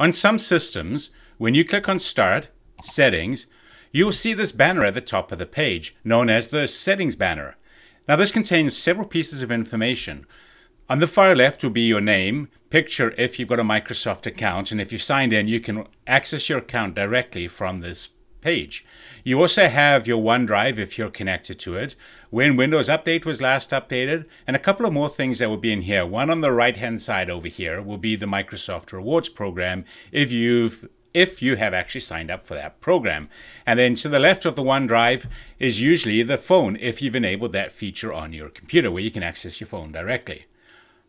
On some systems, when you click on Start, Settings, you'll see this banner at the top of the page, known as the Settings banner. Now this contains several pieces of information. On the far left will be your name, picture if you've got a Microsoft account, and if you are signed in, you can access your account directly from this page. You also have your OneDrive if you're connected to it, when Windows Update was last updated, and a couple of more things that will be in here. One on the right-hand side over here will be the Microsoft Rewards program if you've if you have actually signed up for that program. And then to the left of the OneDrive is usually the phone if you've enabled that feature on your computer where you can access your phone directly.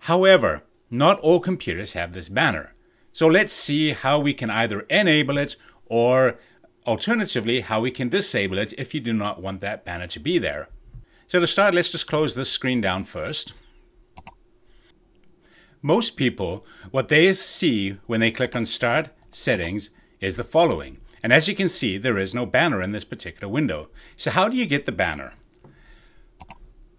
However, not all computers have this banner. So let's see how we can either enable it or alternatively how we can disable it if you do not want that banner to be there. So to start, let's just close this screen down first. Most people, what they see when they click on Start Settings is the following. And as you can see, there is no banner in this particular window. So how do you get the banner?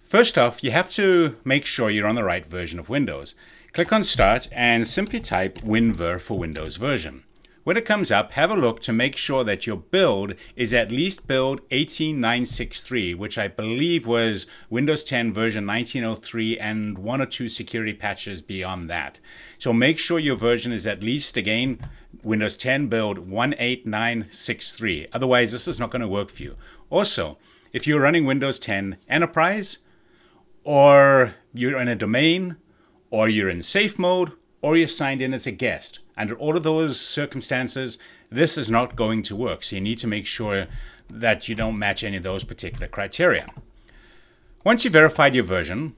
First off, you have to make sure you're on the right version of Windows. Click on Start and simply type WinVer for Windows version. When it comes up, have a look to make sure that your build is at least build 18963, which I believe was Windows 10 version 1903 and one or two security patches beyond that. So make sure your version is at least, again, Windows 10 build 18963. Otherwise, this is not going to work for you. Also, if you're running Windows 10 Enterprise, or you're in a domain, or you're in safe mode, or you're signed in as a guest. Under all of those circumstances, this is not going to work. So you need to make sure that you don't match any of those particular criteria. Once you've verified your version,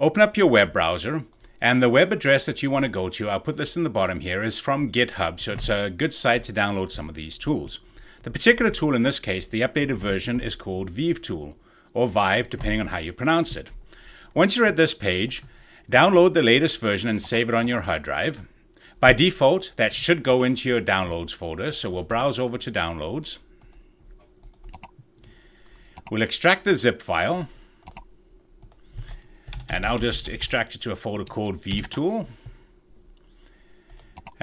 open up your web browser and the web address that you want to go to, I'll put this in the bottom here, is from GitHub. So it's a good site to download some of these tools. The particular tool in this case, the updated version is called Vive Tool or Vive, depending on how you pronounce it. Once you're at this page, Download the latest version and save it on your hard drive. By default, that should go into your downloads folder, so we'll browse over to downloads. We'll extract the zip file, and I'll just extract it to a folder called Tool.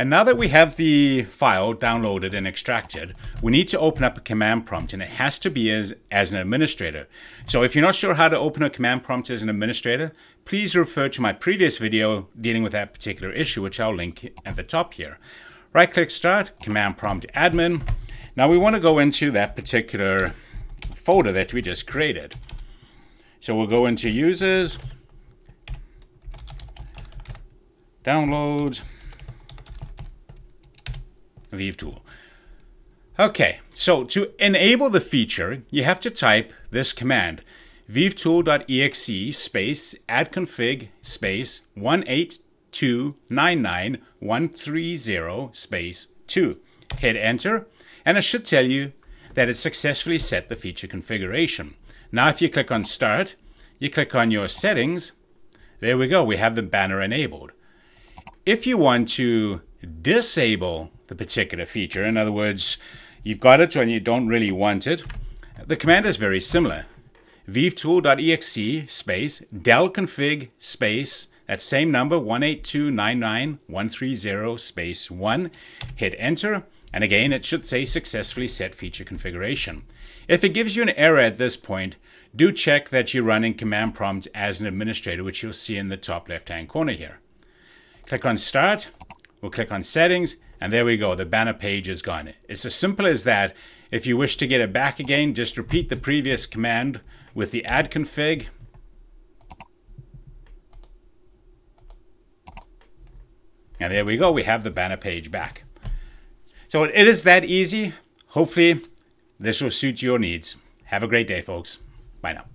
And now that we have the file downloaded and extracted, we need to open up a command prompt and it has to be as, as an administrator. So if you're not sure how to open a command prompt as an administrator, please refer to my previous video dealing with that particular issue, which I'll link at the top here. Right click start, command prompt admin. Now we wanna go into that particular folder that we just created. So we'll go into users, downloads, Weave tool. Okay, so to enable the feature, you have to type this command, vivetool.exe space add config space one eight two nine nine one three zero space 2. Hit enter, and it should tell you that it successfully set the feature configuration. Now if you click on start, you click on your settings, there we go, we have the banner enabled. If you want to disable the particular feature. In other words, you've got it and you don't really want it. The command is very similar. vivtool.exe space del config space that same number 182.99.130 space 1. Hit enter and again it should say successfully set feature configuration. If it gives you an error at this point, do check that you're running command prompt as an administrator, which you'll see in the top left hand corner here. Click on start, we'll click on settings, and there we go, the banner page is gone. It's as simple as that. If you wish to get it back again, just repeat the previous command with the add config. And there we go, we have the banner page back. So it is that easy. Hopefully this will suit your needs. Have a great day, folks. Bye now.